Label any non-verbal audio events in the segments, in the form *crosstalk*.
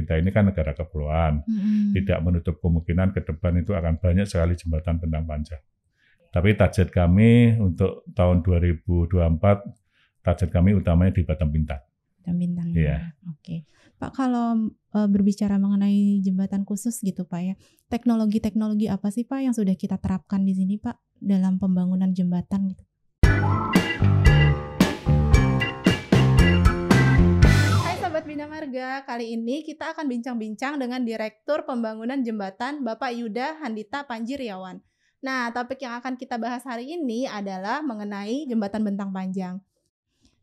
kita ini kan negara kepulauan, hmm. tidak menutup kemungkinan ke depan itu akan banyak sekali jembatan bentang panjang. Tapi target kami untuk tahun 2024, target kami utamanya di Batam Bintang. Batam Bintang. ya. Yeah. Oke. Okay. Pak kalau eh, berbicara mengenai jembatan khusus gitu Pak ya, teknologi-teknologi apa sih Pak yang sudah kita terapkan di sini Pak dalam pembangunan jembatan gitu? Bina Marga. Kali ini kita akan bincang-bincang dengan Direktur Pembangunan Jembatan Bapak Yuda Handita Panjiriawan. Nah, topik yang akan kita bahas hari ini adalah mengenai jembatan bentang panjang.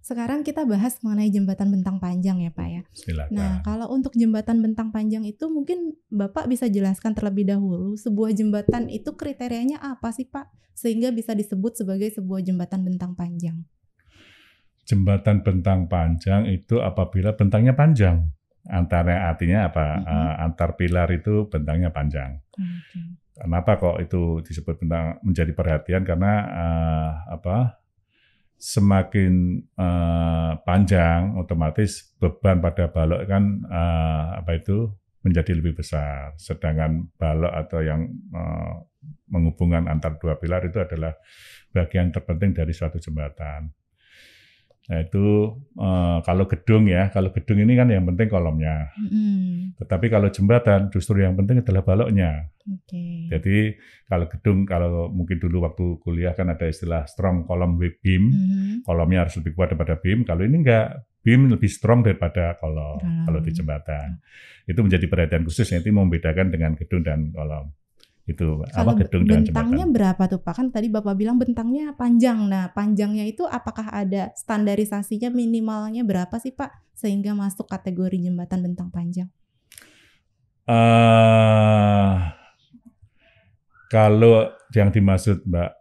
Sekarang kita bahas mengenai jembatan bentang panjang ya Pak ya. Silakan. Nah, kalau untuk jembatan bentang panjang itu mungkin Bapak bisa jelaskan terlebih dahulu sebuah jembatan itu kriterianya apa sih Pak sehingga bisa disebut sebagai sebuah jembatan bentang panjang? jembatan bentang panjang itu apabila bentangnya panjang. Antara artinya apa? Mm -hmm. Antar pilar itu bentangnya panjang. Mm-hmm. Kenapa kok itu disebut bentang menjadi perhatian? Karena uh, apa? Semakin uh, panjang, otomatis beban pada balok kan uh, apa itu menjadi lebih besar. Sedangkan balok atau yang uh, menghubungkan antar dua pilar itu adalah bagian terpenting dari suatu jembatan. Nah itu eh, kalau gedung ya, kalau gedung ini kan yang penting kolomnya. Mm. Tetapi kalau jembatan justru yang penting adalah baloknya. Okay. Jadi kalau gedung, kalau mungkin dulu waktu kuliah kan ada istilah strong kolom beam, mm kolomnya harus lebih kuat daripada beam. Kalau ini enggak, beam lebih strong daripada kolom. Mm. Kalau di jembatan itu menjadi perhatian khusus. Nanti membedakan dengan gedung dan kolom itu Kalau apa kan gedung dengan jembatan. Bentangnya berapa tuh Pak? Kan tadi Bapak bilang bentangnya panjang. Nah, panjangnya itu apakah ada standarisasinya minimalnya berapa sih Pak sehingga masuk kategori jembatan bentang panjang? Uh, kalau yang dimaksud Mbak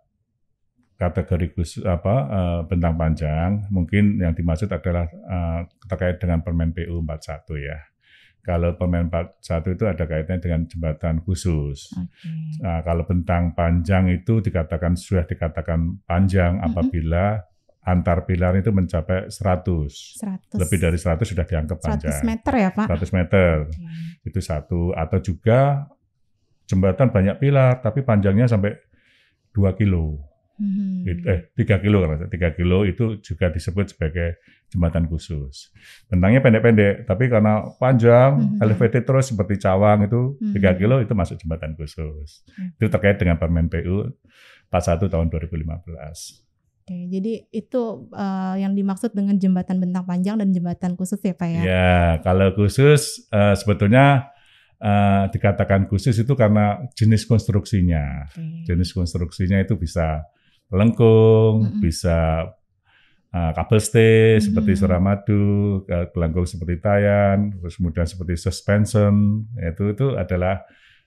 kategori khusus apa uh, bentang panjang, mungkin yang dimaksud adalah uh, terkait dengan Permen PU 41 ya. Kalau pemain satu itu ada kaitannya dengan jembatan khusus. Okay. Nah, kalau bentang panjang itu dikatakan sudah dikatakan panjang apabila antar pilar itu mencapai 100. 100. Lebih dari 100 sudah dianggap panjang. 100 meter ya, Pak? 100 meter. Okay. Itu satu atau juga jembatan banyak pilar tapi panjangnya sampai 2 kilo. Hmm. Gitu. Eh, 3 kilo kalau 3 kilo itu juga disebut sebagai jembatan khusus. Bentangnya pendek-pendek, tapi karena panjang, hmm, hmm, hmm. elevated terus seperti cawang itu hmm. 3 hmm. kilo itu masuk jembatan khusus. Hmm. Itu terkait dengan Permen PU 41 tahun 2015. Oke, jadi itu uh, yang dimaksud dengan jembatan bentang panjang dan jembatan khusus ya Pak ya? Ya, kalau khusus uh, sebetulnya uh, dikatakan khusus itu karena jenis konstruksinya. Okay. Jenis konstruksinya itu bisa lengkung, mm -hmm. bisa uh, kabel stay mm -hmm. seperti suramadu, pelengkung eh, seperti tayan, terus kemudian seperti suspension, itu itu adalah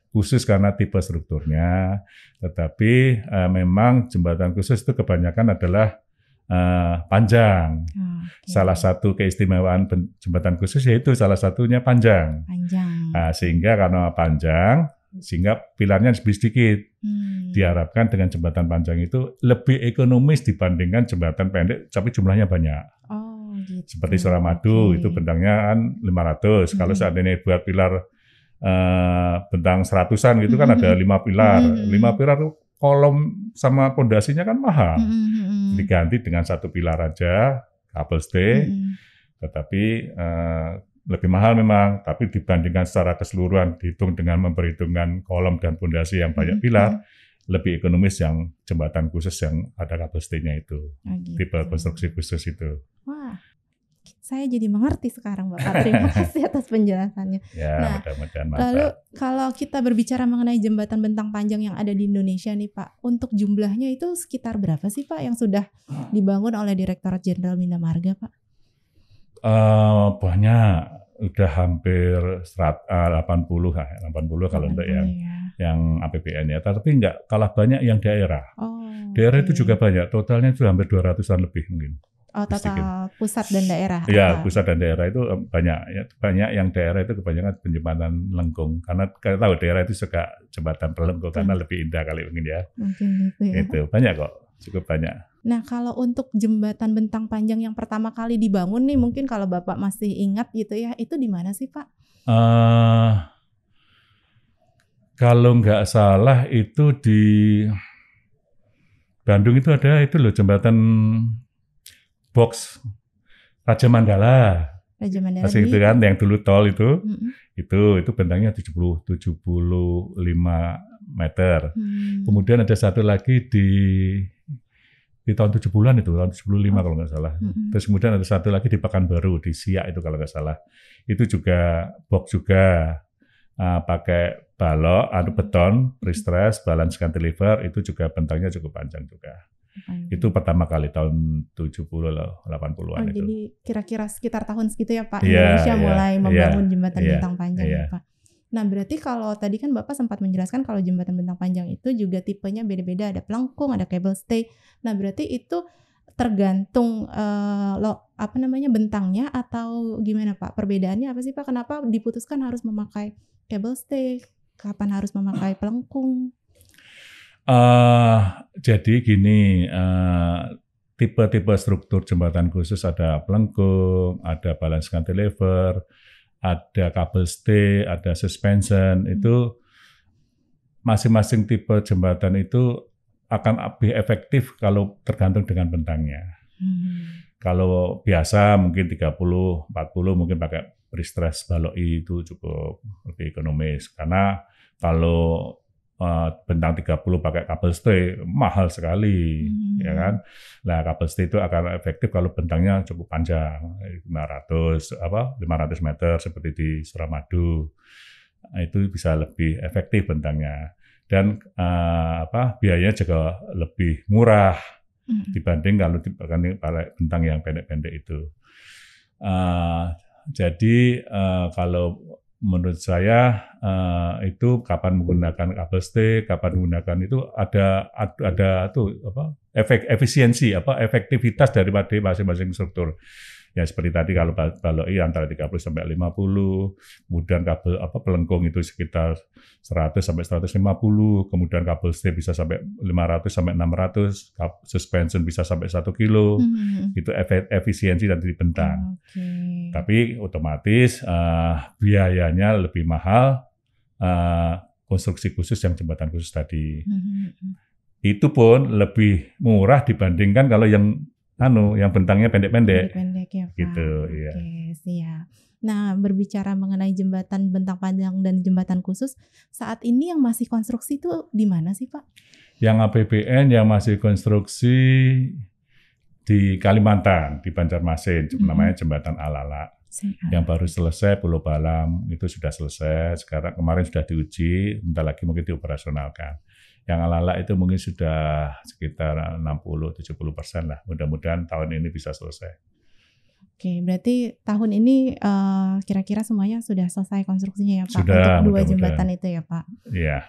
khusus karena tipe strukturnya. Tetapi uh, memang jembatan khusus itu kebanyakan adalah uh, panjang. Oh, okay. Salah satu keistimewaan jembatan khusus yaitu salah satunya panjang. Panjang. Uh, sehingga karena panjang, sehingga pilarnya lebih sedikit. Hmm. Diharapkan dengan jembatan panjang itu lebih ekonomis dibandingkan jembatan pendek, tapi jumlahnya banyak. Oh, gitu. Seperti Suramadu okay. itu bentangnya kan 500. Hmm. Kalau seandainya buat pilar uh, bentang seratusan gitu hmm. kan ada hmm. lima pilar. Hmm. Lima pilar tuh kolom sama pondasinya kan mahal. Hmm. hmm, hmm. Diganti dengan satu pilar aja, couple stay. Hmm. Tetapi uh, lebih mahal memang, tapi dibandingkan secara keseluruhan dihitung dengan memperhitungkan kolom dan pondasi yang banyak hmm, pilar, hmm. lebih ekonomis yang jembatan khusus yang ada kapasitinya itu, oh, gitu. tipe konstruksi khusus itu. Wah, saya jadi mengerti sekarang Bapak. Terima *laughs* kasih atas penjelasannya. Ya, nah, mudah-mudahan Lalu kalau kita berbicara mengenai jembatan bentang panjang yang ada di Indonesia nih Pak, untuk jumlahnya itu sekitar berapa sih Pak yang sudah dibangun oleh Direktorat Jenderal Bina Marga Pak? Uh, banyak udah hampir 80 eh, lah 80 kalau untuk yang ya. yang APBN ya tapi enggak kalah banyak yang daerah oh, daerah okay. itu juga banyak totalnya itu hampir 200an lebih mungkin Oh total pusat dan daerah. Iya pusat dan daerah itu eh, banyak ya, banyak yang daerah itu kebanyakan penjembatan lengkung karena kita tahu daerah itu suka jembatan perlengkung karena iya. lebih indah kali mungkin ya. Mungkin gitu ya. Itu banyak kok cukup banyak. Nah, kalau untuk jembatan bentang panjang yang pertama kali dibangun nih, mungkin kalau Bapak masih ingat gitu ya, itu di mana sih Pak? Uh, kalau nggak salah itu di Bandung itu ada itu loh jembatan box Raja Mandala. Raja Mandala. Masih itu kan yang dulu tol itu. Mm-hmm. Itu itu bentangnya 70 75 meter. Mm. Kemudian ada satu lagi di di tahun 70-an itu, tahun 75 oh. kalau nggak salah. -hmm. Terus kemudian ada satu lagi di Pekanbaru, di Siak itu kalau nggak salah. Itu juga box juga uh, pakai balok, adu beton, pre-stress, balance cantilever, itu juga bentangnya cukup panjang juga. Itu pertama kali tahun 70 80-an oh, itu. Jadi kira-kira sekitar tahun segitu ya Pak, yeah, Indonesia yeah, mulai iya, membangun yeah, jembatan yeah, bintang panjang yeah. ya Pak. Nah, berarti kalau tadi kan Bapak sempat menjelaskan kalau jembatan bentang panjang itu juga tipenya beda-beda, ada pelengkung, ada cable stay. Nah, berarti itu tergantung uh, lo apa namanya bentangnya atau gimana Pak? Perbedaannya apa sih Pak? Kenapa diputuskan harus memakai cable stay? Kapan harus memakai pelengkung? Uh, jadi gini, tipe eh, tipe-tipe struktur jembatan khusus ada pelengkung, ada balance cantilever, ada kabel stay, ada suspension hmm. itu masing-masing tipe jembatan itu akan lebih efektif kalau tergantung dengan bentangnya. Hmm. Kalau biasa mungkin 30, 40 mungkin pakai pre-stress balok itu cukup lebih ekonomis karena kalau uh, bentang 30 pakai kabel stay mahal sekali hmm. ya kan. Nah, kabel stay itu akan efektif kalau bentangnya cukup panjang 500 apa 500 meter seperti di Suramadu. Nah, itu bisa lebih efektif bentangnya dan uh, apa biayanya juga lebih murah mm-hmm. dibanding kalau dibanding bentang yang pendek-pendek itu. Uh, jadi uh, kalau menurut saya uh, itu kapan menggunakan kabel stay, kapan menggunakan itu ada ada tuh apa efek efisiensi apa efektivitas daripada masing-masing struktur ya seperti tadi kalau baloi antara 30 sampai 50, kemudian kabel apa pelengkung itu sekitar 100 sampai 150, kemudian kabel stay bisa sampai 500 sampai 600, suspension bisa sampai 1 kilo. Hmm. Itu efisiensi dan bentang. Okay. Tapi otomatis uh, biayanya lebih mahal uh, konstruksi khusus yang jembatan khusus tadi. Hmm. Itu pun lebih murah dibandingkan kalau yang anu yang bentangnya pendek-pendek. pendek ya, Pak. Gitu, iya. Oke, siap. Nah, berbicara mengenai jembatan bentang panjang dan jembatan khusus, saat ini yang masih konstruksi itu di mana sih, Pak? Yang APBN yang masih konstruksi di Kalimantan, di Banjarmasin, mm -hmm. namanya Jembatan Alala. Yang baru selesai Pulau Balam itu sudah selesai. Sekarang kemarin sudah diuji, bentar lagi mungkin dioperasionalkan. Yang ala-ala itu mungkin sudah sekitar 60-70 persen lah. Mudah-mudahan tahun ini bisa selesai. Oke, berarti tahun ini eh, kira-kira uh, semuanya sudah selesai konstruksinya ya Pak? Sudah, untuk dua jembatan itu ya Pak? Iya.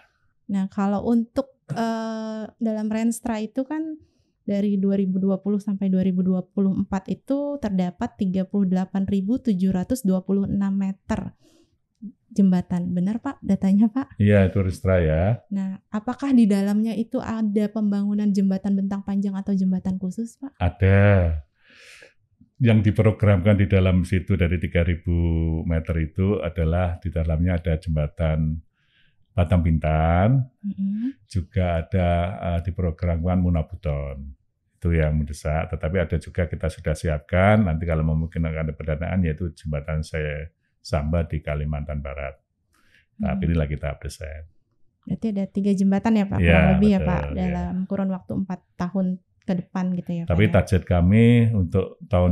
Nah kalau untuk uh, dalam Renstra itu kan dari 2020 sampai 2024 itu terdapat 38.726 meter jembatan. Benar Pak datanya Pak? Iya, itu Ristra ya. Nah, apakah di dalamnya itu ada pembangunan jembatan bentang panjang atau jembatan khusus Pak? Ada. Yang diprogramkan di dalam situ dari 3000 meter itu adalah di dalamnya ada jembatan batang Bintan, mm-hmm. juga ada uh, diprogramkan Munabuton itu yang mendesak. Tetapi ada juga kita sudah siapkan nanti kalau memungkinkan ada pendanaan yaitu jembatan saya Samba di Kalimantan Barat. Hmm. Tapi hmm. kita update. desain. Berarti ada tiga jembatan ya Pak, ya, kurang lebih betul, ya Pak, iya. dalam ya. kurun waktu empat tahun ke depan gitu ya Tapi Pak. Tapi ya? target ya. kami untuk tahun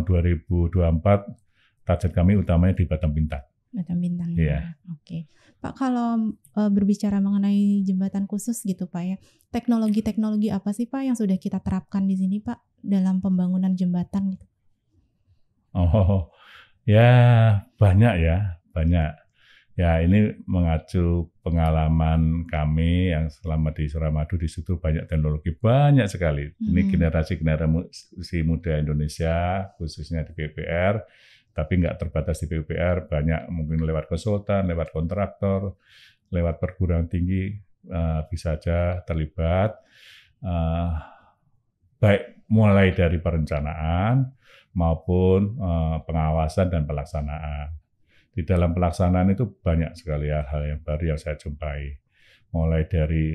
2024, target kami utamanya di Batam Bintang. Batam Bintang ya. ya. Oke. Pak kalau e, berbicara mengenai jembatan khusus gitu Pak ya, teknologi-teknologi apa sih Pak yang sudah kita terapkan di sini Pak dalam pembangunan jembatan gitu? Oh, Ya banyak ya, banyak. Ya ini mengacu pengalaman kami yang selama di Suramadu di situ banyak teknologi banyak sekali. Ini hmm. generasi generasi muda Indonesia khususnya di PPR tapi nggak terbatas di PUPR banyak mungkin lewat konsultan, lewat kontraktor, lewat perguruan tinggi uh, bisa saja terlibat. Uh, baik mulai dari perencanaan maupun eh, pengawasan dan pelaksanaan. Di dalam pelaksanaan itu banyak sekali hal-hal yang baru yang saya jumpai. Mulai dari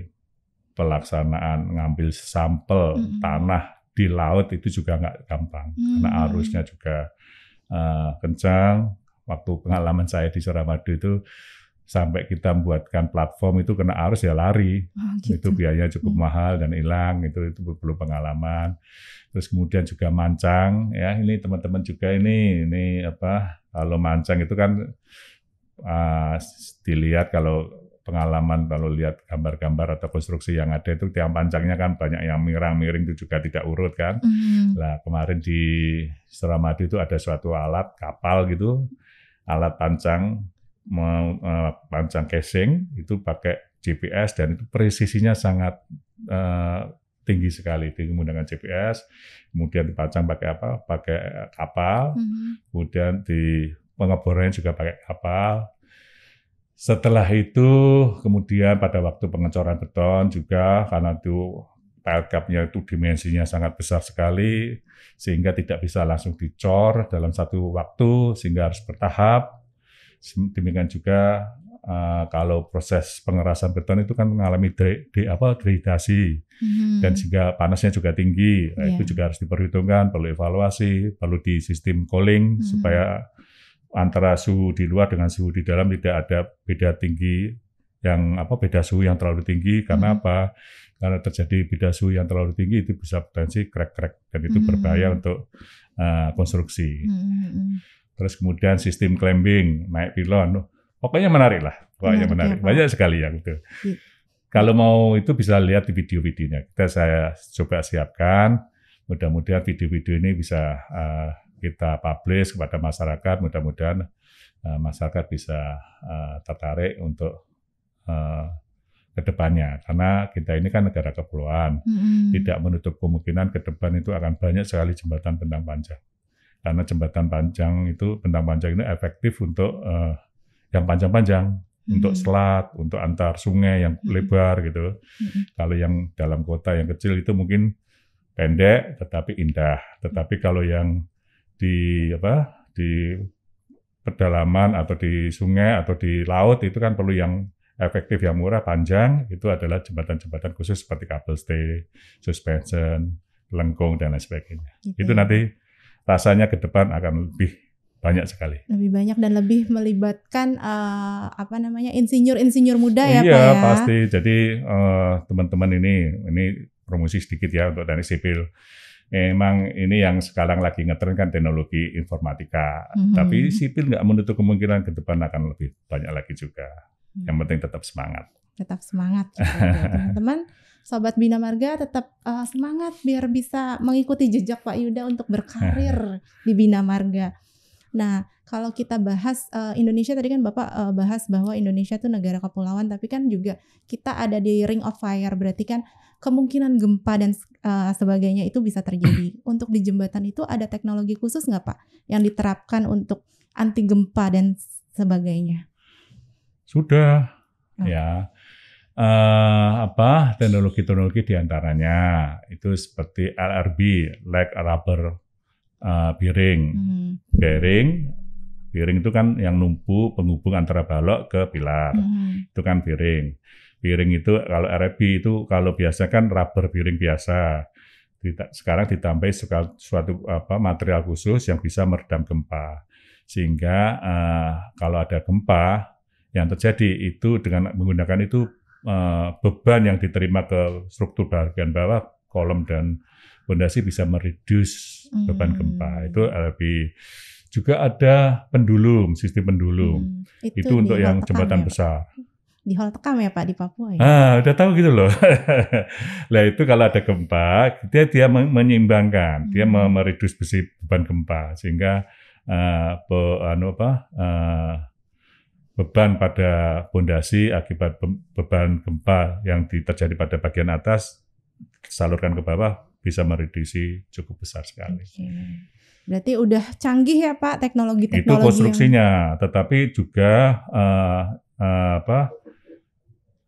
pelaksanaan ngambil sampel mm -hmm. tanah di laut itu juga nggak gampang mm -hmm. karena arusnya juga uh, kencang. Waktu pengalaman saya di Suramadu itu sampai kita buatkan platform itu kena arus ya lari. Oh, gitu. Itu biayanya cukup hmm. mahal dan hilang itu itu perlu pengalaman. Terus kemudian juga mancang ya ini teman-teman juga ini ini apa kalau mancang itu kan uh, dilihat kalau pengalaman kalau lihat gambar-gambar atau konstruksi yang ada itu tiang pancangnya kan banyak yang mirang-miring itu juga tidak urut kan. Hmm. lah Nah kemarin di Seramadu itu ada suatu alat kapal gitu alat pancang mau eh, casing itu pakai GPS dan itu presisinya sangat uh, tinggi sekali itu menggunakan GPS kemudian dipancang pakai apa pakai eh, kapal mm-hmm. kemudian di pengeborannya juga pakai kapal setelah itu kemudian pada waktu pengecoran beton juga karena itu pile nya itu dimensinya sangat besar sekali sehingga tidak bisa langsung dicor dalam satu waktu sehingga harus bertahap Demikian juga uh, kalau proses pengerasan beton itu kan mengalami de, de apa dehidrasi hmm. dan juga panasnya juga tinggi. Yeah. itu iya. juga harus diperhitungkan, perlu evaluasi, perlu di sistem cooling hmm. supaya antara suhu di luar dengan suhu di dalam tidak ada beda tinggi yang apa beda suhu yang terlalu tinggi karena hmm. apa? Karena terjadi beda suhu yang terlalu tinggi itu bisa potensi krek krek dan itu hmm. berbahaya untuk uh, konstruksi. Hmm. Terus kemudian sistem climbing, naik pilon. Pokoknya menarik lah. Pokoknya menarik. menarik. Ya, banyak sekali yang itu Ya. Kalau mau itu bisa lihat di video-videonya. Kita saya coba siapkan. Mudah-mudahan video-video ini bisa uh, kita publish kepada masyarakat. Mudah-mudahan uh, masyarakat bisa uh, tertarik untuk uh, ke karena kita ini kan negara kepulauan mm -hmm. tidak menutup kemungkinan ke depan itu akan banyak sekali jembatan bentang panjang karena jembatan panjang itu bentang panjang ini efektif untuk uh, yang panjang-panjang hmm. untuk selat, untuk antar sungai yang hmm. lebar gitu. Hmm. Kalau yang dalam kota yang kecil itu mungkin pendek tetapi indah. Tetapi kalau yang di apa di pedalaman atau di sungai atau di laut itu kan perlu yang efektif yang murah panjang itu adalah jembatan-jembatan khusus seperti cable stay, suspension, lengkung dan lain sebagainya. Gitu. Itu ya. nanti rasanya ke depan akan lebih banyak sekali. Lebih banyak dan lebih melibatkan uh, apa namanya insinyur-insinyur muda ya iya, Pak ya. Iya pasti. Jadi teman eh, teman-teman ini ini promosi sedikit ya untuk dari sipil. Emang ini yang sekarang lagi ngetren kan teknologi informatika, mm-hmm. tapi sipil nggak menutup kemungkinan ke depan akan lebih banyak lagi juga. Hmm. Yang penting tetap semangat. Tetap semangat, *laughs* teman-teman sobat Bina Marga tetap uh, semangat biar bisa mengikuti jejak Pak Yuda untuk berkarir nah. di Bina Marga. Nah, kalau kita bahas uh, Indonesia tadi kan Bapak uh, bahas bahwa Indonesia itu negara kepulauan tapi kan juga kita ada di ring of fire berarti kan kemungkinan gempa dan uh, sebagainya itu bisa terjadi. *clears throat* Untuk di jembatan itu ada teknologi khusus nggak Pak yang diterapkan untuk anti gempa dan sebagainya? Sudah. Oh. Ya, uh, apa teknologi-teknologi diantaranya itu seperti LRB, leg rubber uh, bearing, hmm. bearing, bearing itu kan yang numpu penghubung antara balok ke pilar, hmm. itu kan bearing. Bearing itu kalau RFB itu kalau biasa kan rubber bearing biasa. sekarang ditambahi suatu, suatu apa material khusus yang bisa meredam gempa sehingga uh, kalau ada gempa yang terjadi itu dengan menggunakan itu Eh, beban yang diterima ke struktur bagian bawah kolom dan fondasi bisa mereduce beban hmm. gempa itu lebih juga ada pendulum sistem pendulum hmm. itu, itu untuk yang jembatan ya, besar di Hall Tekam ya Pak di Papua ya. Ah, udah tahu gitu loh. *laughs* lah itu kalau ada gempa, dia dia menyeimbangkan, hmm. dia meredus besi beban gempa sehingga uh, apa? Uh, beban pada fondasi akibat beban gempa yang terjadi pada bagian atas salurkan ke bawah bisa mereduksi cukup besar sekali. Okay. Berarti udah canggih ya Pak teknologi-teknologi. Itu konstruksinya, yang... tetapi juga uh, uh, apa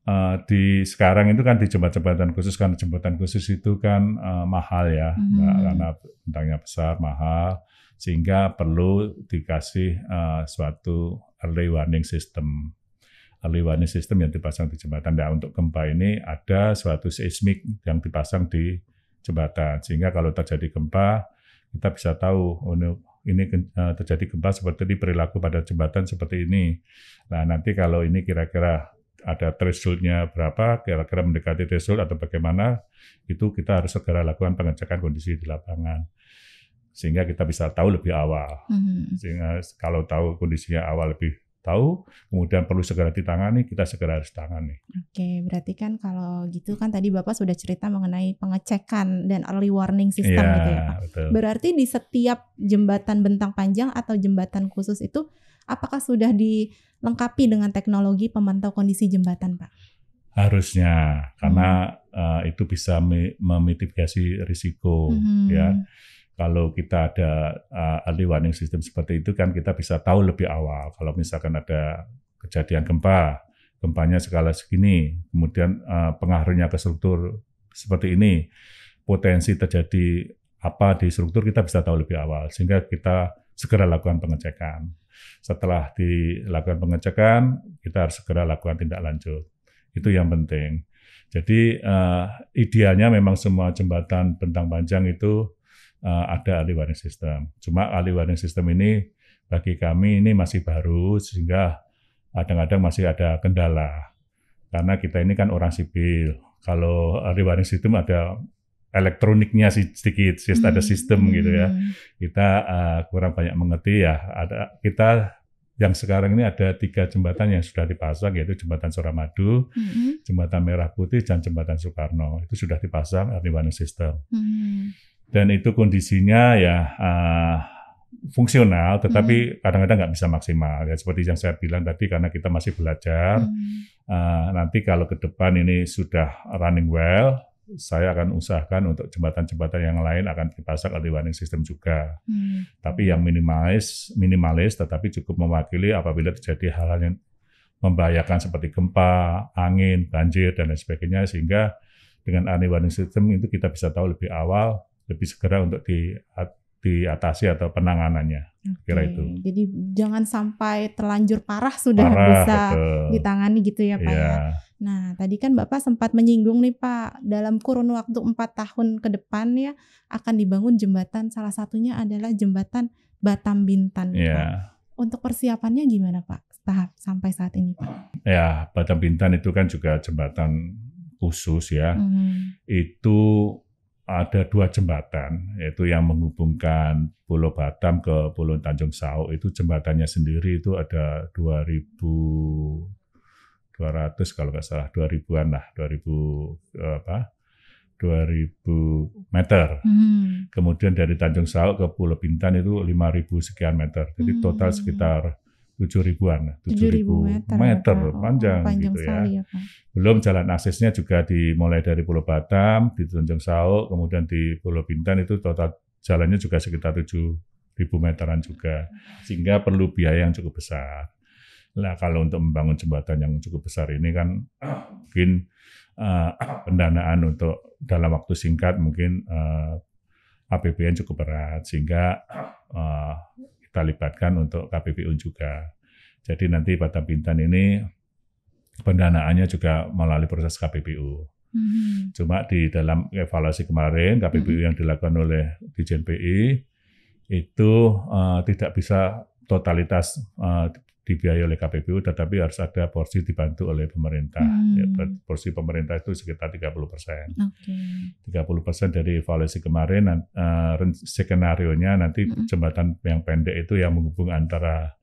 uh, di sekarang itu kan di jembatan-jembatan khusus kan jembatan khusus itu kan uh, mahal ya, hmm. karena bentangnya besar mahal sehingga perlu dikasih uh, suatu early warning system early warning system yang dipasang di jembatan. Nah, untuk gempa ini ada suatu seismik yang dipasang di jembatan. Sehingga kalau terjadi gempa, kita bisa tahu oh, ini eh, terjadi gempa seperti ini perilaku pada jembatan seperti ini. Nah, nanti kalau ini kira-kira ada thresholdnya berapa, kira-kira mendekati threshold atau bagaimana, itu kita harus segera lakukan pengecekan kondisi di lapangan sehingga kita bisa tahu lebih awal. hmm Sehingga kalau tahu kondisinya awal lebih tahu, kemudian perlu segera ditangani, kita segera harus tangani. Oke, berarti kan kalau gitu kan tadi Bapak sudah cerita mengenai pengecekan dan early warning system ya, gitu ya Pak. Iya, berarti di setiap jembatan bentang panjang atau jembatan khusus itu apakah sudah dilengkapi dengan teknologi pemantau kondisi jembatan Pak? Harusnya, karena hmm. uh, itu bisa memitigasi risiko hmm. ya kalau kita ada uh, early warning system seperti itu kan kita bisa tahu lebih awal kalau misalkan ada kejadian gempa gempanya skala segini kemudian uh, pengaruhnya ke struktur seperti ini potensi terjadi apa di struktur kita bisa tahu lebih awal sehingga kita segera lakukan pengecekan setelah dilakukan pengecekan kita harus segera lakukan tindak lanjut itu yang penting jadi uh, idealnya memang semua jembatan bentang panjang itu uh, ada ahli warning system. Cuma ahli warning system ini bagi kami ini masih baru sehingga kadang-kadang masih ada kendala. Karena kita ini kan orang sipil. Kalau ahli warning system ada elektroniknya sedikit, hmm. ada sistem gitu ya. Kita uh, kurang banyak mengerti ya. Ada kita yang sekarang ini ada tiga jembatan yang sudah dipasang yaitu jembatan Suramadu, mm-hmm. jembatan Merah Putih dan jembatan Soekarno itu sudah dipasang early warning system. Mm-hmm dan itu kondisinya ya uh, fungsional tetapi hmm. kadang-kadang nggak bisa maksimal ya seperti yang saya bilang tadi karena kita masih belajar hmm. uh, nanti kalau ke depan ini sudah running well saya akan usahakan untuk jembatan-jembatan yang lain akan dipasang early warning system juga. Hmm. Tapi yang minimalis, minimalis tetapi cukup mewakili apabila terjadi hal-hal yang membahayakan seperti gempa, angin, banjir dan lain sebagainya sehingga dengan early warning system itu kita bisa tahu lebih awal lebih segera untuk di diatasi atau penanganannya okay. kira itu. Jadi jangan sampai terlanjur parah sudah parah, bisa betul. ditangani gitu ya Pak yeah. ya. Iya. Nah tadi kan Bapak sempat menyinggung nih Pak dalam kurun waktu empat tahun ke depan ya akan dibangun jembatan salah satunya adalah jembatan Batam Bintan. Yeah. Untuk persiapannya gimana Pak tahap sampai saat ini Pak? Ya yeah, Batam Bintan itu kan juga jembatan khusus ya. Mm -hmm. Itu ada dua jembatan, yaitu yang menghubungkan Pulau Batam ke Pulau Tanjung Sau. Itu jembatannya sendiri itu ada 2.200 kalau nggak salah, 2.000-an lah, 2.000 apa? 2000 meter. Hmm. Kemudian dari Tanjung Sau ke Pulau Bintan itu 5000 sekian meter. Jadi total hmm. sekitar tujuh ribuan, tujuh ribu meter, meter ya, panjang, oh, panjang gitu ya. ya Belum jalan aksesnya juga dimulai dari Pulau Batam, di Tunjung Sao, kemudian di Pulau Bintan itu total jalannya juga sekitar tujuh ribu meteran juga, sehingga perlu biaya yang cukup besar. Nah kalau untuk membangun jembatan yang cukup besar ini kan *clears throat* mungkin uh, *clears throat* pendanaan untuk dalam waktu singkat mungkin uh, eh, APBN cukup berat sehingga uh, *clears throat* kita libatkan untuk KPPU juga. Jadi nanti pada Bintan ini pendanaannya juga melalui proses KPPU. Hmm. Cuma di dalam evaluasi kemarin KPPU hmm. yang dilakukan oleh DJNPI itu uh, tidak bisa totalitas uh, dibiayai oleh KPPU tetapi harus ada porsi dibantu oleh pemerintah. Ya, hmm. Ya, porsi pemerintah itu sekitar 30%. Okay. 30% dari evaluasi kemarin uh, skenario-nya nanti hmm. jembatan yang pendek itu yang menghubung antara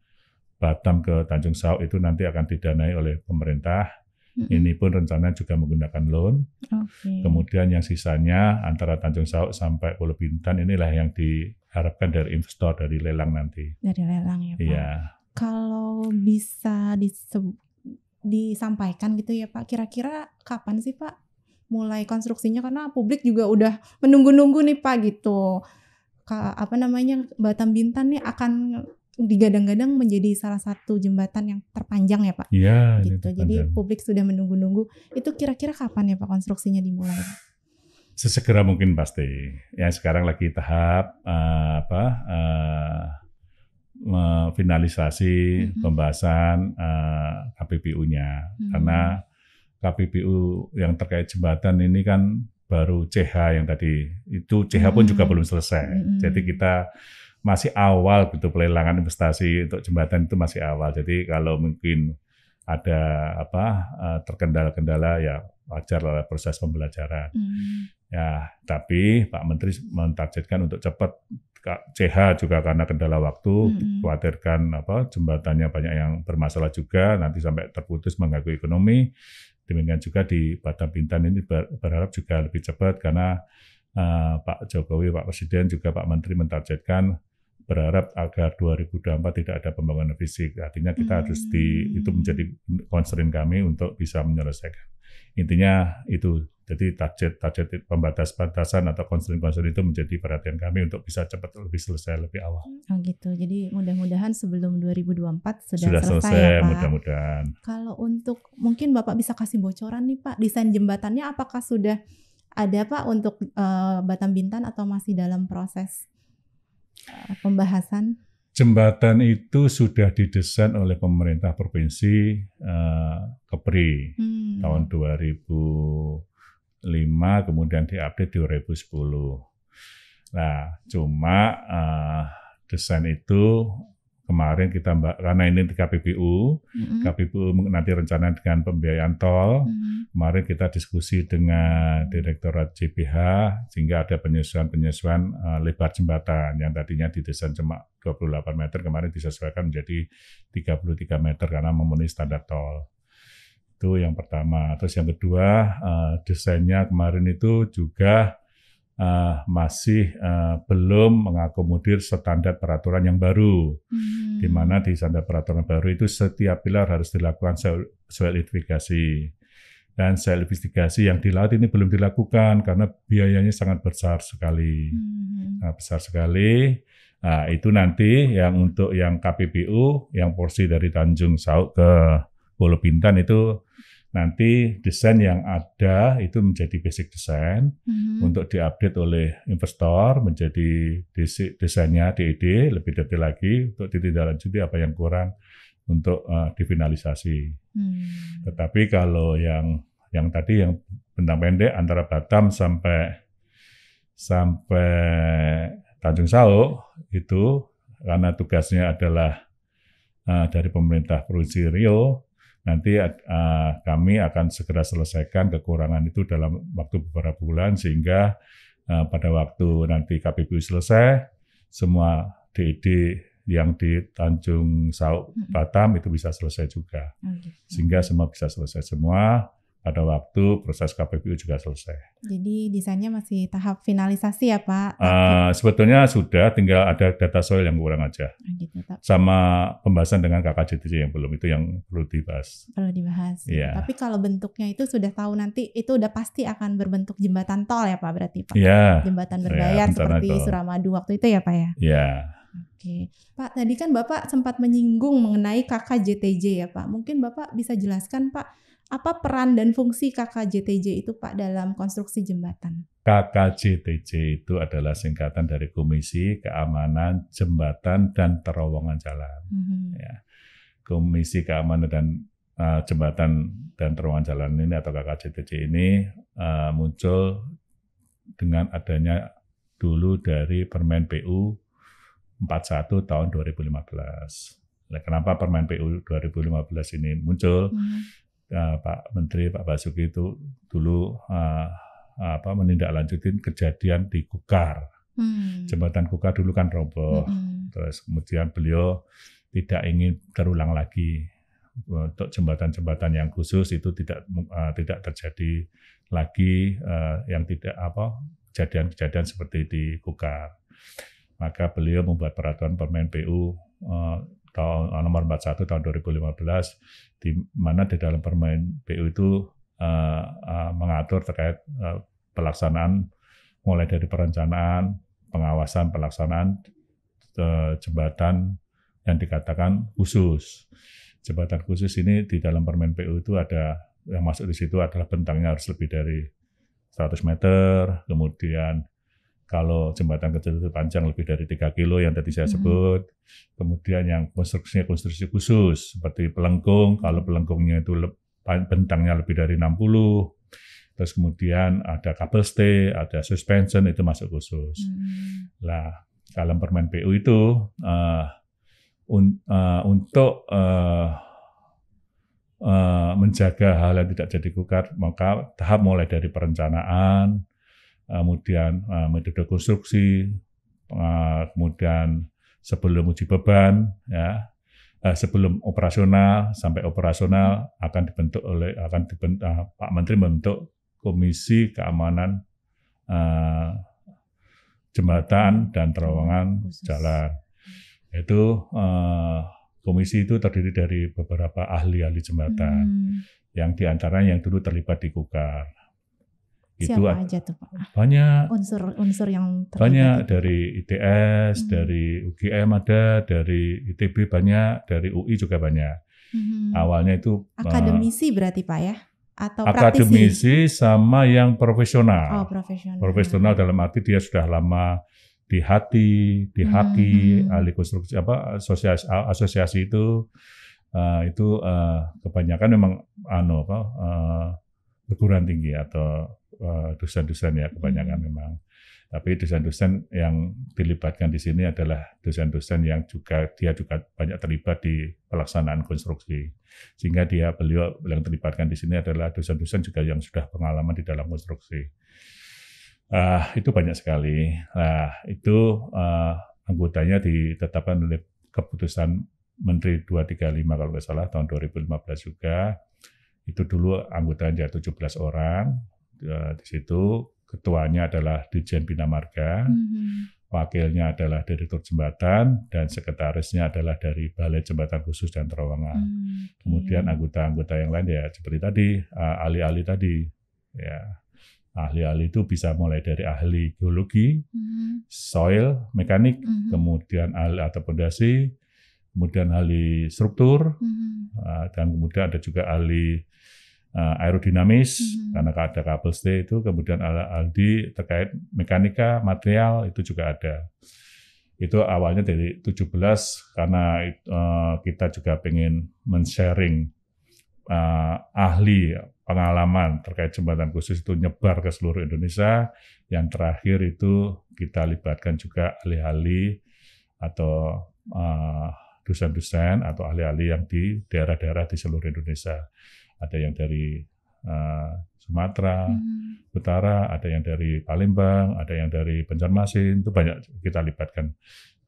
Batam ke Tanjung Sauk itu nanti akan didanai oleh pemerintah. -hmm. Ini pun rencana juga menggunakan loan. Okay. Kemudian yang sisanya antara Tanjung Sauk sampai Pulau Bintan inilah yang diharapkan dari investor dari lelang nanti. Dari lelang ya Pak. Iya. Kalau bisa disebut disampaikan gitu ya Pak. Kira-kira kapan sih Pak mulai konstruksinya karena publik juga udah menunggu-nunggu nih Pak gitu. Ka, apa namanya Batam Bintan nih akan digadang-gadang menjadi salah satu jembatan yang terpanjang ya Pak. Iya. Gitu. Jadi publik sudah menunggu-nunggu. Itu kira-kira kapan ya Pak konstruksinya dimulai? Sesegera mungkin pasti. Yang sekarang lagi tahap uh, apa? Uh, finalisasi mm-hmm. pembahasan uh, eh, KPPU-nya mm-hmm. karena KPPU yang terkait jembatan ini kan baru CH yang tadi itu CH mm-hmm. pun juga mm-hmm. belum selesai mm-hmm. jadi kita masih awal gitu pelelangan investasi untuk jembatan itu masih awal jadi kalau mungkin ada apa eh, terkendala-kendala ya wajar lah proses pembelajaran mm-hmm. ya tapi Pak Menteri mentargetkan untuk cepat CH juga karena kendala waktu, hmm. khawatirkan apa jembatannya banyak yang bermasalah juga, nanti sampai terputus mengganggu ekonomi. Demikian juga di Batam Bintan ini berharap juga lebih cepat karena uh, Pak Jokowi, Pak Presiden juga Pak Menteri mentargetkan berharap agar 2024 tidak ada pembangunan fisik. Artinya kita hmm. harus di itu hmm. menjadi concern kami untuk bisa menyelesaikan. Intinya itu jadi target-target pembatas-batasan atau konseling konselin itu menjadi perhatian kami untuk bisa cepat lebih selesai lebih awal. Hmm. Oh gitu. Jadi mudah-mudahan sebelum 2024 sudah, sudah selesai, ya, selesai ya, Pak. mudah-mudahan. Kalau untuk mungkin Bapak bisa kasih bocoran nih Pak, desain jembatannya apakah sudah ada Pak untuk uh, Batam Bintan atau masih dalam proses uh, pembahasan? jembatan itu sudah didesain oleh pemerintah provinsi uh, Kepri hmm. tahun 2000 kemudian diupdate 2010. Nah, cuma uh, desain itu kemarin kita mbak karena ini di KPPU, mm-hmm. KPPU nanti rencana dengan pembiayaan tol. Mm-hmm. Kemarin kita diskusi dengan Direktorat JPH sehingga ada penyesuaian-penyesuaian uh, lebar jembatan yang tadinya didesain cuma 28 meter kemarin disesuaikan menjadi 33 meter karena memenuhi standar tol. Itu yang pertama. Terus yang kedua, uh, desainnya kemarin itu juga uh, masih uh, belum mengakomodir standar peraturan yang baru. Hmm. Di mana di standar peraturan baru itu setiap pilar harus dilakukan investigasi Dan selidifikasi yang di laut ini belum dilakukan karena biayanya sangat besar sekali. Hmm. Nah, besar sekali. Nah, itu nanti yang untuk yang KPPU, yang porsi dari Tanjung Sauk ke Bolo Bintan itu nanti desain yang ada itu menjadi basic desain mm-hmm. untuk diupdate oleh investor menjadi desainnya DED lebih detail lagi untuk ditindaklanjuti apa yang kurang untuk uh, difinalisasi. Mm. Tetapi kalau yang yang tadi yang bentang pendek antara Batam sampai sampai Tanjung Sao itu karena tugasnya adalah uh, dari pemerintah provinsi Rio Nanti uh, kami akan segera selesaikan kekurangan itu dalam waktu beberapa bulan sehingga uh, pada waktu nanti KPPU selesai semua DED yang di Tanjung Sauk Batam itu bisa selesai juga. Oh, gitu. Sehingga semua bisa selesai semua pada waktu proses KPPU juga selesai. Jadi desainnya masih tahap finalisasi ya Pak? Uh, sebetulnya sudah, tinggal ada data soil yang kurang aja. Ah, gitu, Sama pembahasan dengan KKJTC yang belum, itu yang perlu dibahas. Perlu dibahas. Ya. Tapi kalau bentuknya itu sudah tahu nanti, itu udah pasti akan berbentuk jembatan tol ya Pak berarti Pak? Iya. Jembatan iya, berbayar yeah, seperti tol. Suramadu waktu itu ya Pak ya? Iya. Oke, Pak tadi kan Bapak sempat menyinggung mengenai KKJTJ ya Pak. Mungkin Bapak bisa jelaskan Pak apa peran dan fungsi KKJTJ itu Pak dalam konstruksi jembatan? KKJTJ itu adalah singkatan dari Komisi Keamanan Jembatan dan Terowongan Jalan. Mm-hmm. Ya. Komisi Keamanan dan uh, Jembatan dan Terowongan Jalan ini atau KKJTJ ini uh, muncul dengan adanya dulu dari Permen PU 41 tahun 2015. Nah, kenapa Permen PU 2015 ini muncul? Mm-hmm Ya, Pak Menteri Pak Basuki itu dulu eh, apa menindaklanjuti kejadian di Kukar. Hmm. Jembatan Kukar dulu kan roboh. Hmm, hmm. Terus kemudian beliau tidak ingin terulang lagi untuk jembatan-jembatan yang khusus itu tidak uh, tidak terjadi lagi uh, yang tidak apa kejadian-kejadian seperti di Kukar. Maka beliau membuat peraturan Permen PU uh, nomor 41 tahun 2015 di mana di dalam permen PU itu uh, uh, mengatur terkait uh, pelaksanaan mulai dari perencanaan, pengawasan, pelaksanaan uh, jembatan yang dikatakan khusus. Jembatan khusus ini di dalam permen PU itu ada yang masuk di situ adalah bentangnya harus lebih dari 100 meter, kemudian kalau jembatan kecil itu panjang lebih dari 3 kilo yang tadi saya mm-hmm. sebut, mm-hmm. kemudian yang konstruksinya konstruksi khusus seperti pelengkung, kalau pelengkungnya itu bentangnya lebih dari 60, terus kemudian ada kabel stay, ada suspension itu masuk khusus. Mm-hmm. Lah mm-hmm. dalam permen PU itu uh, un, uh, untuk uh, menjaga hal yang tidak jadi kukar, maka tahap mulai dari perencanaan, Eh, kemudian eh, metode konstruksi, eh, kemudian sebelum uji beban, ya, sebelum operasional sampai operasional akan dibentuk oleh akan dibentuk, Pak Menteri membentuk Komisi Keamanan Jembatan dan Terowongan hmm, Jalan. Itu komisi itu terdiri dari beberapa ahli-ahli jembatan hmm. yang diantaranya yang dulu terlibat di Kukar Gitu, Siapa itu ah. aja tuh Pak? Banyak unsur-unsur yang terlibat gitu. hmm. banyak dari ITS, hmm. dari UGM ada, dari ITB banyak, dari UI juga banyak. Hmm. Awalnya itu eh, akademisi uh, berarti Pak ya? Atau akademisi praktisi? sama yang profesional. Oh, profesional. Profesional dalam arti dia sudah lama di hati, di hmm, hati hmm, hmm. ahli konstruksi apa asosiasi, asosiasi itu uh, itu uh, kebanyakan memang anu apa uh, perguruan tinggi atau Eh, dosen-dosen ya kebanyakan hmm. memang. Tapi dosen-dosen yang dilibatkan di sini adalah dosen-dosen yang juga dia juga banyak terlibat di pelaksanaan konstruksi. Sehingga dia beliau yang terlibatkan di sini adalah dosen-dosen juga yang sudah pengalaman di dalam konstruksi. Uh, itu banyak sekali. Nah, itu uh, anggotanya ditetapkan oleh keputusan Menteri 235 kalau nggak salah tahun 2015 juga. Itu dulu anggotanya 17 orang, Eh, di situ ketuanya adalah Dirjen Bina Marga, mm-hmm. wakilnya adalah Direktur Jembatan, dan sekretarisnya adalah dari Balai Jembatan Khusus dan Terowongan. Mm-hmm. Kemudian iya. anggota-anggota yang lain ya seperti tadi, uh, ahli-ahli tadi, ya ahli-ahli itu bisa mulai dari ahli geologi, mm-hmm. soil, mekanik, mm-hmm. kemudian ahli atau pondasi, kemudian ahli struktur, mm-hmm. uh, dan kemudian ada juga ahli uh, aerodinamis mm-hmm. karena ada kabel stay itu kemudian Aldi terkait mekanika material itu juga ada itu awalnya dari 17 karena uh, kita juga pengen men-sharing uh, ahli pengalaman terkait jembatan khusus itu nyebar ke seluruh Indonesia yang terakhir itu kita libatkan juga ahli-ahli atau uh, dosen-dosen atau ahli-ahli yang di daerah-daerah di seluruh Indonesia ada yang dari uh, Sumatera hmm. Utara, ada yang dari Palembang, ada yang dari Banjarmasin, itu banyak kita libatkan.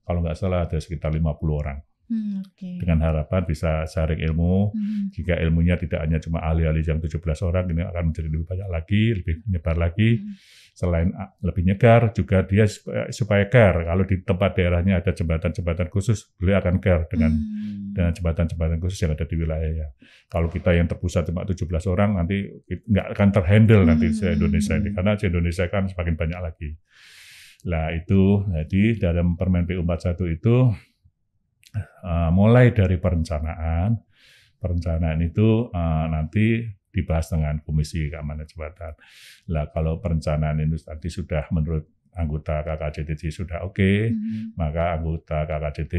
Kalau nggak salah ada sekitar 50 orang. Hmm, okay. Dengan harapan bisa sharing ilmu. Hmm. Jika ilmunya tidak hanya cuma ahli-ahli yang 17 orang, ini akan menjadi lebih banyak lagi, lebih menyebar lagi. Hmm. Selain ah, lebih nyegar, juga dia eh, supaya care. Kalau di tempat daerahnya ada jembatan-jembatan khusus, beliau akan care dengan hmm. dengan jembatan-jembatan khusus yang ada di wilayahnya. Kalau kita yang terpusat cuma 17 orang, nanti nggak akan terhandle hmm. nanti di Indonesia ini, karena di Indonesia kan semakin banyak lagi. Lah itu, jadi dalam Permen PU 41 itu uh, mulai dari perencanaan. Perencanaan itu uh, nanti dibahas dengan Komisi Keamanan Jabatan. Lah kalau perencanaan ini tadi sudah menurut anggota KKJTC sudah oke, okay, mm-hmm. maka anggota KKJT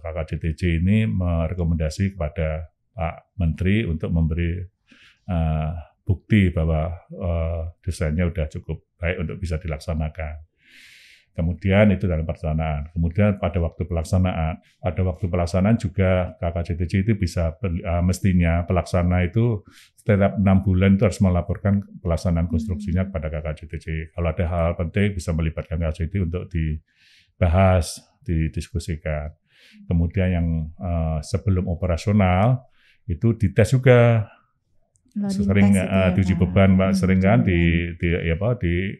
KKJTC ini merekomendasi kepada Pak Menteri untuk memberi uh, bukti bahwa uh, desainnya sudah cukup baik untuk bisa dilaksanakan. Kemudian itu dalam pelaksanaan. Kemudian pada waktu pelaksanaan, pada waktu pelaksanaan juga KKCTC itu bisa uh, mestinya pelaksana itu setiap enam bulan itu harus melaporkan pelaksanaan konstruksinya hmm. kepada KKCTC. Kalau ada hal penting bisa melibatkan KKCTC untuk dibahas, didiskusikan. Kemudian yang uh, sebelum operasional itu dites juga sering e, ya, uh, diuji beban, mbak hmm, sering kan di, di ya apa di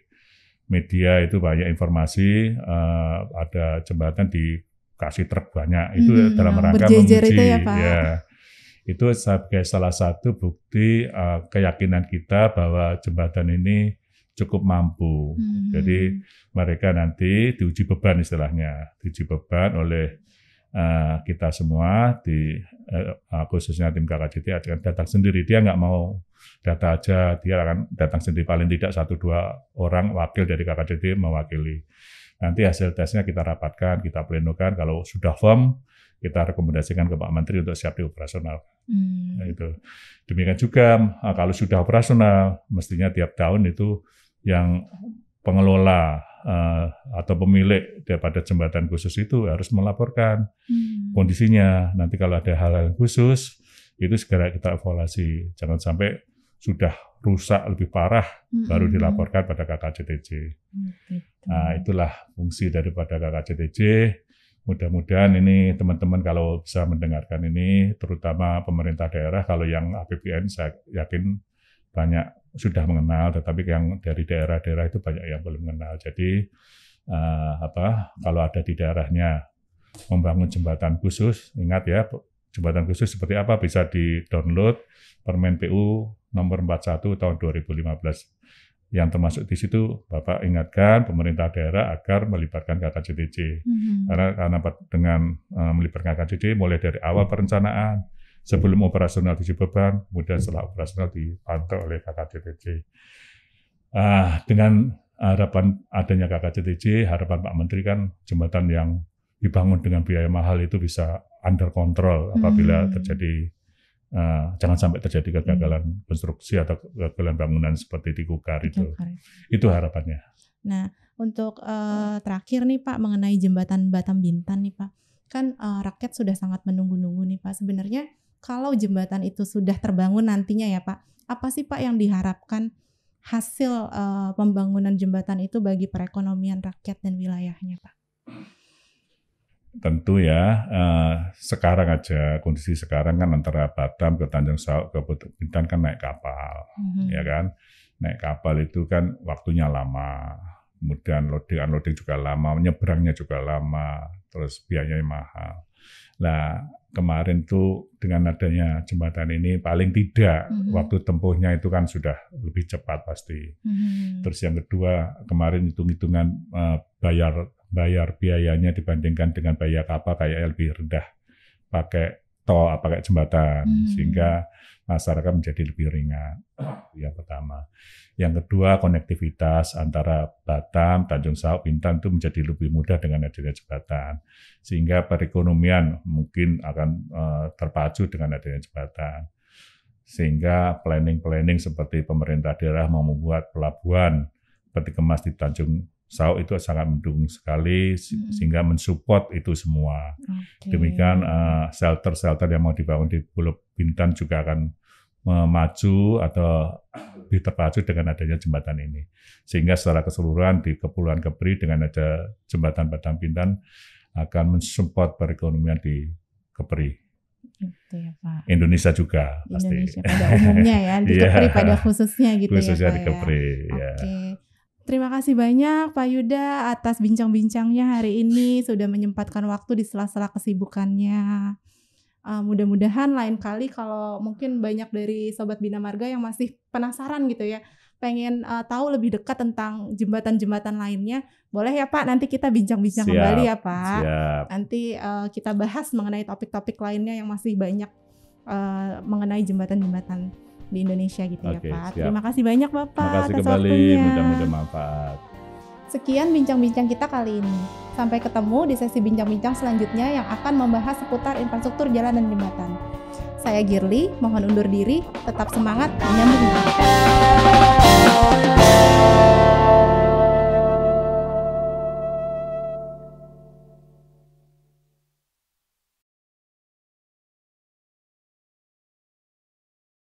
media itu banyak informasi, uh, ada jembatan dikasih truk banyak itu hmm, dalam rangka menguji, itu ya, Pak. ya itu sebagai salah satu bukti uh, keyakinan kita bahwa jembatan ini cukup mampu. Hmm. Jadi mereka nanti diuji beban istilahnya, diuji beban oleh uh, kita semua di uh, khususnya tim KKJT akan datang sendiri. Dia nggak mau data aja dia akan datang sendiri paling tidak satu dua orang wakil dari KKCT mewakili. Nanti hasil tesnya kita rapatkan, kita plenokan. Kalau sudah firm, kita rekomendasikan ke Pak Menteri untuk siap dioperasional. Hmm. Nah, itu. Demikian juga eh, kalau sudah operasional, mestinya tiap tahun itu yang pengelola uh, atau pemilik daripada jembatan khusus itu harus melaporkan hmm. kondisinya. Nanti kalau ada hal-hal khusus, itu segera kita evaluasi. Jangan sampai sudah rusak lebih parah mm-hmm. baru dilaporkan pada KKCTC. Mm-hmm. Oh, gitu. Nah, itulah fungsi daripada KKCTC. Mudah-mudahan ini teman-teman kalau bisa mendengarkan ini, terutama pemerintah daerah, kalau yang APBN saya yakin banyak sudah mengenal, tetapi yang dari daerah-daerah itu banyak yang belum mengenal. Jadi uh, apa kalau ada di daerahnya membangun jembatan khusus, ingat ya jembatan khusus seperti apa bisa di-download Permen PU nomor 41 tahun 2015 yang termasuk di situ Bapak ingatkan pemerintah daerah agar melibatkan KKCTC. Mm-hmm. Karena karena dengan uh, melibatkan KKCTC mulai dari awal mm-hmm. perencanaan sebelum operasional di beban, kemudian setelah operasional dipantau oleh KKCTC. Uh, ah, dengan harapan adanya KKCTC, harapan Pak Menteri kan jembatan yang dibangun dengan biaya mahal itu bisa under control apabila hmm. terjadi uh, jangan sampai terjadi kegagalan hmm. konstruksi atau kegagalan bangunan seperti di Kukar itu. Kukar. Itu harapannya. Nah, untuk uh, terakhir nih Pak mengenai jembatan Batam Bintan nih Pak. Kan uh, rakyat sudah sangat menunggu-nunggu nih Pak. Sebenarnya kalau jembatan itu sudah terbangun nantinya ya Pak, apa sih Pak yang diharapkan hasil uh, pembangunan jembatan itu bagi perekonomian rakyat dan wilayahnya Pak? tentu ya uh, sekarang aja kondisi sekarang kan antara Batam ke Tanjung Sauk ke Bintan kan naik kapal, mm-hmm. ya kan. Naik kapal itu kan waktunya lama, kemudian loading unloading juga lama, nyebrangnya juga lama, terus biayanya mahal. Nah kemarin tuh dengan adanya jembatan ini paling tidak mm-hmm. waktu tempuhnya itu kan sudah lebih cepat pasti. Mm-hmm. Terus yang kedua kemarin hitung-hitungan uh, bayar bayar biayanya dibandingkan dengan bayar kapal kayak lebih rendah pakai tol atau ah, pakai jembatan hmm. sehingga masyarakat menjadi lebih ringan yang pertama yang kedua konektivitas antara Batam Tanjung Sahok Bintan itu menjadi lebih mudah dengan adanya jembatan sehingga perekonomian mungkin akan eh, terpacu dengan adanya jembatan sehingga planning-planning seperti pemerintah daerah mau membuat pelabuhan seperti kemas di Tanjung SAO itu sangat mendukung sekali hmm. sehingga mensupport itu semua. Okay. Demikian uh, shelter-shelter yang mau dibangun di Pulau Bintan juga akan memacu atau *clears throat* terpacu dengan adanya jembatan ini. Sehingga secara keseluruhan di Kepulauan Kepri dengan ada jembatan Batang Bintan akan mensupport perekonomian di Kepri. Itu ya, Pak. Indonesia juga Indonesia pasti. Indonesia pada umumnya ya, di *laughs* yeah. Kepri pada khususnya gitu ya, Khususnya ya, Pak, di Kepri, ya. ya. Oke. Okay. Terima kasih banyak Pak Yuda atas bincang-bincangnya hari ini sudah menyempatkan waktu di sela-sela kesibukannya. Uh, mudah-mudahan lain kali kalau mungkin banyak dari sobat Bina Marga yang masih penasaran gitu ya, pengen uh, tahu lebih dekat tentang jembatan-jembatan lainnya, boleh ya Pak nanti kita bincang-bincang kembali ya Pak. Siap. Nanti uh, kita bahas mengenai topik-topik lainnya yang masih banyak uh, mengenai jembatan-jembatan di Indonesia gitu okay, ya Pak. Siap. Terima kasih banyak Bapak Terima kasih kembali, Mudah-mudahan manfaat. Sekian bincang-bincang kita kali ini. Sampai ketemu di sesi bincang-bincang selanjutnya yang akan membahas seputar infrastruktur jalan dan jembatan. Saya Girly, mohon undur diri, tetap semangat, menyambung.